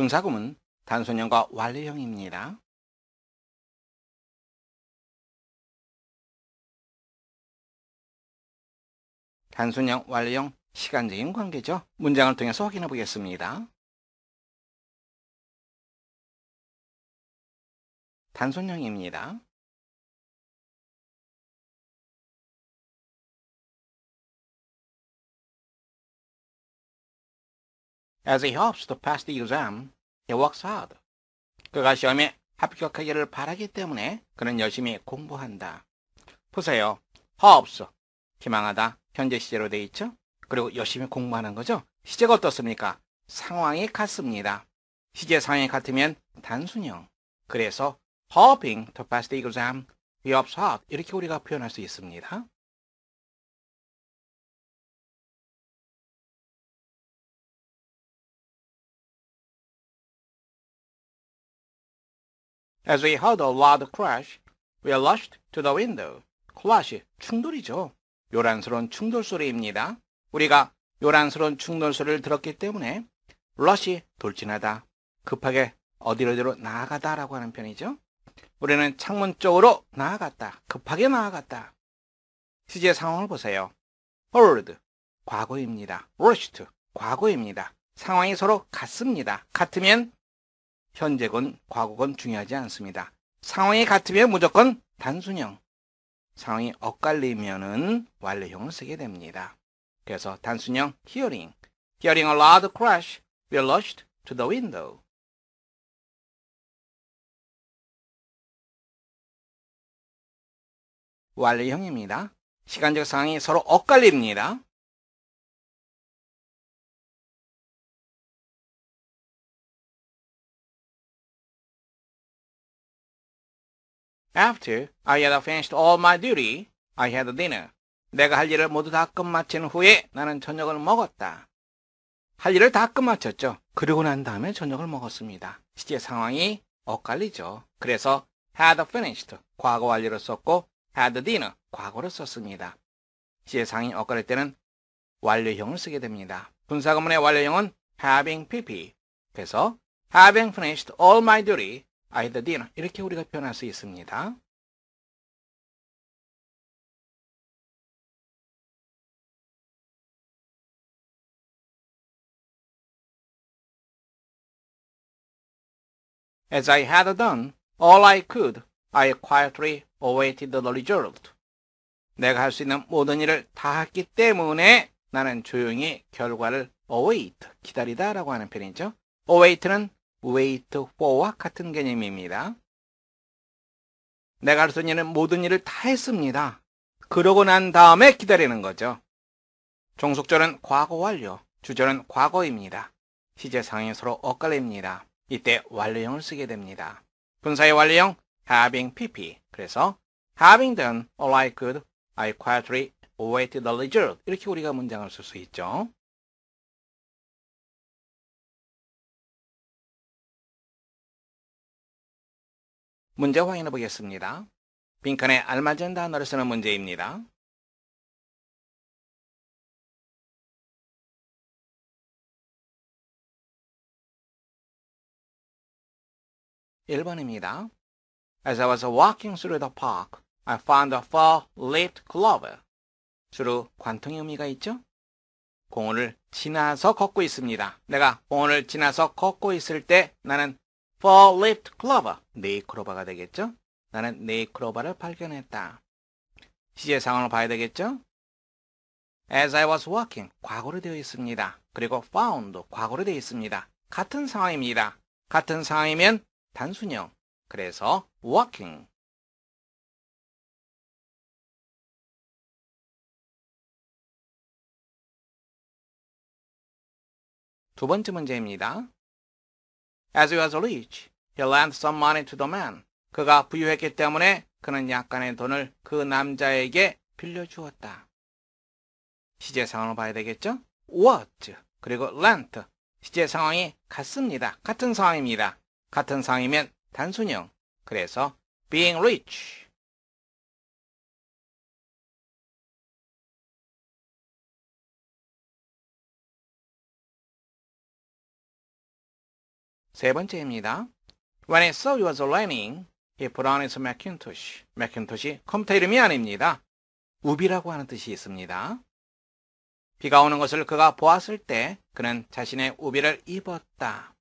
분사구문 단순형과 완료형입니다. 단순형, 완료형, 시간적인 관계죠. 문장을 통해서 확인해 보겠습니다. 단순형입니다. As he h p s to pass the exam, works 그가 시험에 합격하기를 바라기 때문에 그는 열심히 공부한다. 보세요. 허 o p 희망하다. 현재 시제로 돼 있죠? 그리고 열심히 공부하는 거죠? 시제가 어떻습니까? 상황이 같습니다. 시제 상황이 같으면 단순형. 그래서 hoping to pass the exam, he h p s h a 이렇게 우리가 표현할 수 있습니다. As we heard a loud crash, we rushed to the window. clash, 충돌이죠. 요란스러운 충돌 소리입니다. 우리가 요란스러운 충돌 소리를 들었기 때문에 rush, 돌진하다, 급하게 어디로어디로 나아가다라고 하는 편이죠. 우리는 창문 쪽으로 나아갔다, 급하게 나아갔다. 시제 상황을 보세요. f o l w a r d 과거입니다. rushed, 과거입니다. 상황이 서로 같습니다. 같으면 현재건 과거건 중요하지 않습니다. 상황이 같으면 무조건 단순형. 상황이 엇갈리면은 완료형을 쓰게 됩니다. 그래서 단순형 hearing. Hearing a loud crash, we rushed to the window. 완료형입니다. 시간적 상황이 서로 엇갈립니다. After I had finished all my duty, I had dinner. 내가 할 일을 모두 다 끝마친 후에 나는 저녁을 먹었다. 할 일을 다 끝마쳤죠. 그리고 난 다음에 저녁을 먹었습니다. 시제 상황이 엇갈리죠. 그래서 had finished 과거 완료를 썼고 had dinner 과거를 썼습니다. 시제 상황이 엇갈릴 때는 완료형을 쓰게 됩니다. 분사구문의 완료형은 having pp. 그래서 having finished all my duty either dinner 이렇게 우리가 표현할 수 있습니다. As I had done all I could, I quietly awaited the result. 내가 할 수 있는 모든 일을 다 했기 때문에 나는 조용히 결과를 await, 기다리다 라고 하는 표현이죠. await는 wait for와 같은 개념입니다. 내가 할 수 있는 모든 일을 다 했습니다. 그러고 난 다음에 기다리는 거죠. 종속절은 과거 완료, 주절은 과거입니다. 시제상이 서로 엇갈립니다. 이때 완료형을 쓰게 됩니다. 분사의 완료형 having pp 그래서 having done all I could I quietly awaited the result 이렇게 우리가 문장을 쓸 수 있죠. 문제 확인해 보겠습니다. 빈칸에 알맞은 단어를 쓰는 문제입니다. (1번입니다) As I was walking through the park, I found a four-leaved clover. 주로 관통의 의미가 있죠? 공원을 지나서 걷고 있습니다. 내가 공원을 지나서 걷고 있을 때 나는 for left clover. 네 클로버가 되겠죠? 나는 네 클로버를 발견했다. 시제 상황을 봐야 되겠죠? As I was walking, 과거로 되어 있습니다. 그리고 found, 과거로 되어 있습니다. 같은 상황입니다. 같은 상황이면 단순형. 그래서 walking. 두 번째 문제입니다. as he was rich, he lent some money to the man. 그가 부유했기 때문에 그는 약간의 돈을 그 남자에게 빌려주었다. 시제 상황을 봐야 되겠죠? What 그리고 lent 시제 상황이 같습니다. 같은 상황입니다. 같은 상황이면 단순형. 그래서 being rich 세 번째입니다. When I saw you was learning, 이 브라운에서 맥킨토시, 맥킨토시 컴퓨터 이름이 아닙니다. 우비라고 하는 뜻이 있습니다. 비가 오는 것을 그가 보았을 때 그는 자신의 우비를 입었다.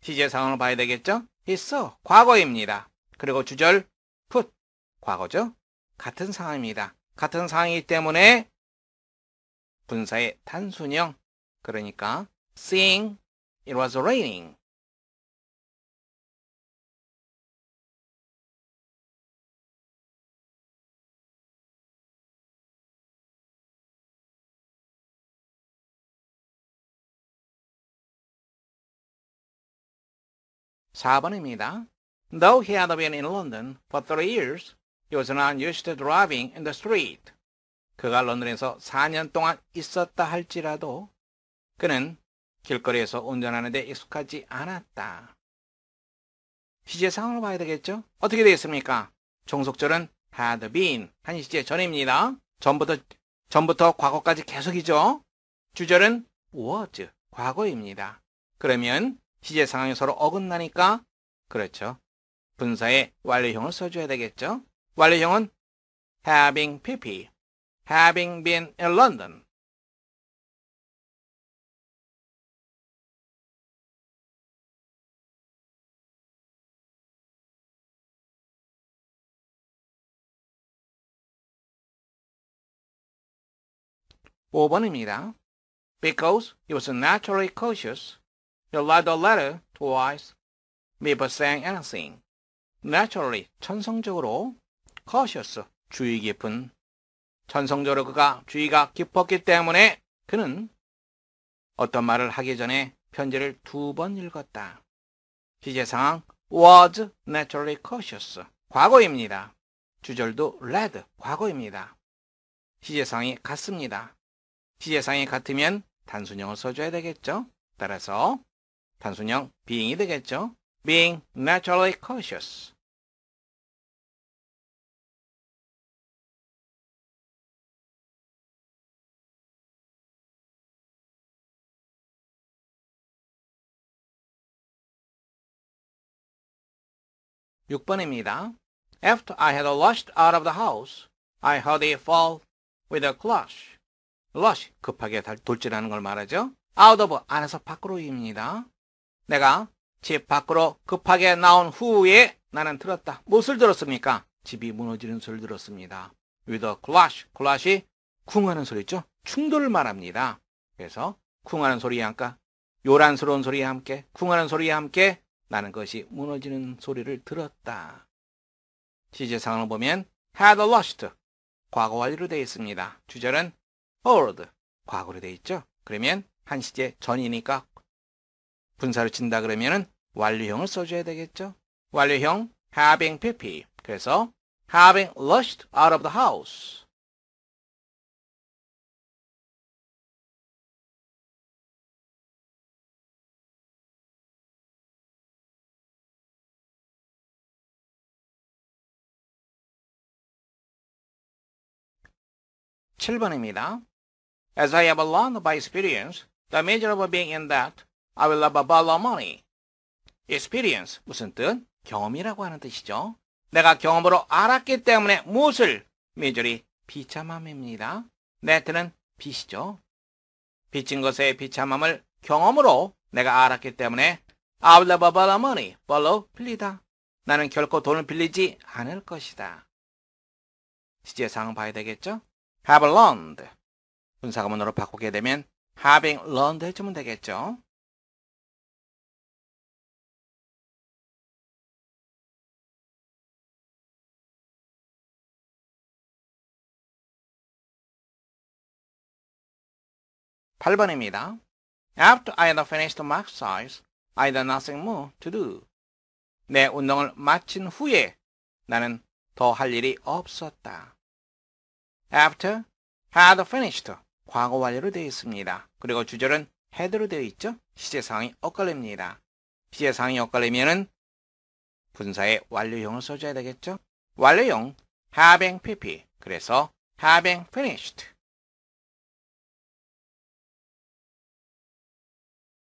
시제 상황을 봐야 되겠죠? 있어 과거입니다. 그리고 주절 put 과거죠? 같은 상황입니다. 같은 상황이기 때문에 분사의 단순형 그러니까 seeing it was raining 4번입니다. Though he had been in London for three years, he was not used to driving in the street. 그가 런던에서 4년 동안 있었다 할지라도 그는 길거리에서 운전하는 데 익숙하지 않았다. 시제 상황을 봐야 되겠죠? 어떻게 되겠습니까? 종속절은 had been 한 시제 전입니다. 전부터 전부터 과거까지 계속이죠. 주절은 was 과거입니다. 그러면 시제 상황이 서로 어긋나니까 그렇죠. 분사의 완료형을 써줘야 되겠죠. 완료형은 having pp, having been in London. (5번입니다) Because he was naturally cautious You read the letter twice b e f o r saying anything. Naturally, 천성적으로, cautious, 주의 깊은. 천성적으로 그가 주의가 깊었기 때문에 그는 어떤 말을 하기 전에 편지를 두 번 읽었다. 시제 상황 was naturally cautious. 과거입니다. 주절도 read, 과거입니다. 시제상이 같습니다. 시제상이 같으면 단순형을 써줘야 되겠죠? 따라서 단순형 being이 되겠죠. being naturally cautious. (6번입니다). After I had rushed out of the house, I heard it fall with a clash. rush, 급하게 돌진하는 걸 말하죠. out of, 안에서 밖으로입니다. 내가 집 밖으로 급하게 나온 후에 나는 들었다. 무엇을 들었습니까? 집이 무너지는 소리를 들었습니다. With a clash. clash이 쿵하는 소리죠. 충돌을 말합니다. 그래서 쿵하는 소리와 함께 요란스러운 소리와 함께 쿵하는 소리와 함께 나는 것이 무너지는 소리를 들었다. 시제상을 황 보면 had lost 과거 완료로 되어 있습니다. 주절은 h e a d 과거로 되어 있죠. 그러면 한시제 전이니까 분사를 친다 그러면은 완료형을 써줘야 되겠죠. 완료형 having pp. 그래서 having rushed out of the house. (7번입니다) As I have learned by experience, the measure of being in that I will have a b a l of money. Experience 무슨 뜻? 경험이라고 하는 뜻이죠. 내가 경험으로 알았기 때문에 무엇을? 미저리 비참함입니다. 네트는 빛이죠. 비친 것의 비참함을 경험으로 내가 알았기 때문에 I will have a b a l of money. 벌로 빌리다. 나는 결코 돈을 빌리지 않을 것이다. 시제상황 봐야 되겠죠? have learned. 분사구문으로 바꾸게 되면 having learned 해주면 되겠죠? 8번입니다. After I had finished my exercise, I had nothing more to do. 내 운동을 마친 후에 나는 더 할 일이 없었다. After had finished 과거 완료로 되어 있습니다. 그리고 주절은 had로 되어 있죠. 시제상이 엇갈립니다. 시제상이 엇갈리면은 분사의 완료형을 써줘야 되겠죠. 완료형 having pp 그래서 having finished